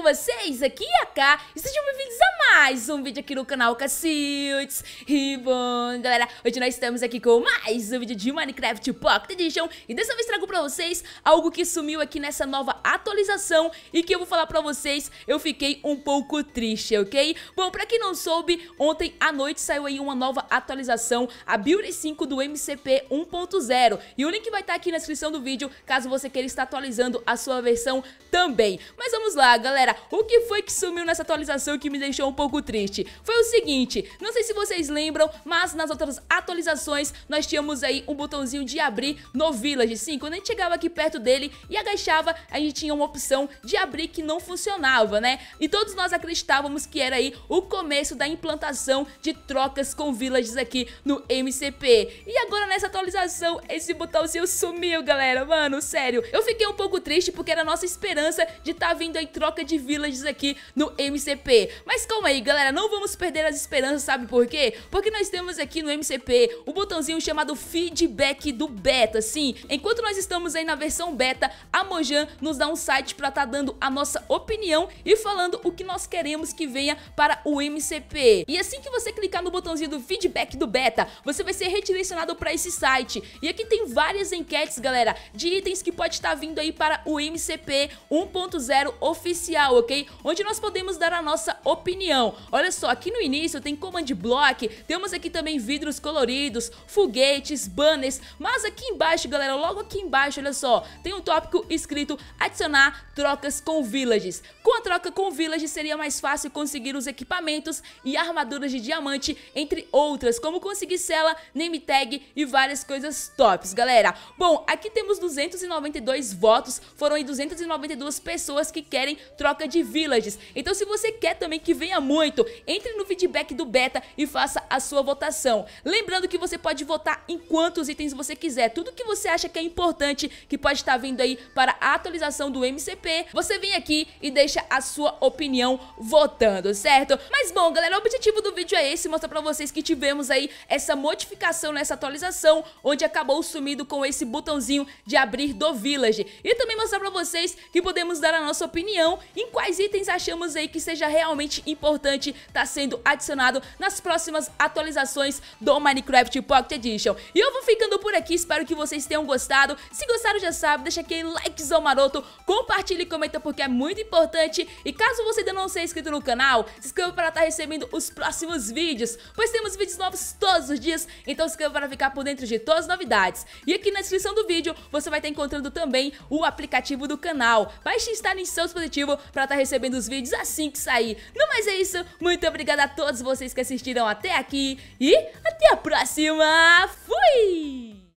com vocês? Aqui é a K e sejam bem-vindos a mais um vídeo aqui no canal Cassius. E bom, galera, hoje nós estamos aqui com mais um vídeo de Minecraft Pocket Edition E dessa vez trago pra vocês algo que sumiu aqui nessa nova atualização E que eu vou falar pra vocês, eu fiquei um pouco triste, ok? Bom, pra quem não soube, ontem à noite saiu aí uma nova atualização A Build 5 do MCP 1.0 E o link vai estar tá aqui na descrição do vídeo, caso você queira estar atualizando a sua versão também Mas vamos lá, galera galera, o que foi que sumiu nessa atualização que me deixou um pouco triste? Foi o seguinte, não sei se vocês lembram, mas nas outras atualizações nós tínhamos aí um botãozinho de abrir no Village. Sim, quando a gente chegava aqui perto dele e agachava, a gente tinha uma opção de abrir que não funcionava, né? E todos nós acreditávamos que era aí o começo da implantação de trocas com Villages aqui no MCP. E agora nessa atualização, esse botãozinho sumiu, galera. Mano, sério, eu fiquei um pouco triste porque era a nossa esperança de estar tá vindo aí troca de villages aqui no MCP. Mas calma aí, galera, não vamos perder as esperanças, sabe por quê? Porque nós temos aqui no MCP um botãozinho chamado feedback do beta, sim. Enquanto nós estamos aí na versão beta, a Mojang nos dá um site pra tá dando a nossa opinião e falando o que nós queremos que venha para o MCP. E assim que você clicar no botãozinho do feedback do beta, você vai ser redirecionado para esse site. E aqui tem várias enquetes, galera, de itens que pode estar tá vindo aí para o MCP 1.0 oficial canal, ok? Onde nós podemos dar a nossa opinião. Olha só, aqui no início tem command block, temos aqui também vidros coloridos, foguetes, banners, mas aqui embaixo, galera, logo aqui embaixo, olha só, tem um tópico escrito adicionar trocas com villages. Com a troca com villages seria mais fácil conseguir os equipamentos e armaduras de diamante, entre outras, como conseguir sela, name tag e várias coisas tops, galera. Bom, aqui temos 292 votos, foram aí 292 pessoas que querem troca troca de villages. Então se você quer também que venha muito, entre no feedback do beta e faça a sua votação. Lembrando que você pode votar em quantos itens você quiser, tudo que você acha que é importante, que pode estar vindo aí para a atualização do MCP, você vem aqui e deixa a sua opinião votando, certo? Mas bom, galera, o objetivo do vídeo é esse, mostrar pra vocês que tivemos aí essa modificação nessa atualização, onde acabou sumido com esse botãozinho de abrir do Village. E também mostrar pra vocês que podemos dar a nossa opinião em quais itens achamos aí que seja realmente importante tá sendo adicionado nas próximas atualizações do Minecraft Pocket Edition. E eu vou ficando por aqui, espero que vocês tenham gostado. Se gostaram, já sabe, deixa aquele likezão maroto, compartilha e comenta porque é muito importante. E caso você ainda não seja inscrito no canal, se inscreva para estar tá recebendo os próximos vídeos, pois temos vídeos novos todos os dias, então se inscreva para ficar por dentro de todas as novidades. E aqui na descrição do vídeo, você vai estar tá encontrando também o aplicativo do canal. Baixe e instale em seu dispositivo para pra estar tá recebendo os vídeos assim que sair. Não, mais é isso. Muito obrigada a todos vocês que assistiram até aqui e até a próxima. Fui!